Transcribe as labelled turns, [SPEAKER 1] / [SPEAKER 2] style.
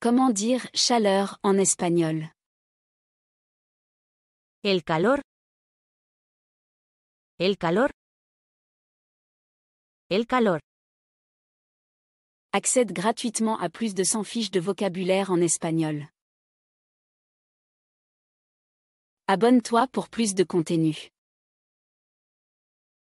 [SPEAKER 1] Comment dire chaleur en espagnol El calor. El calor. El calor. Accède gratuitement à plus de 100 fiches de vocabulaire en espagnol. Abonne-toi pour plus de contenu.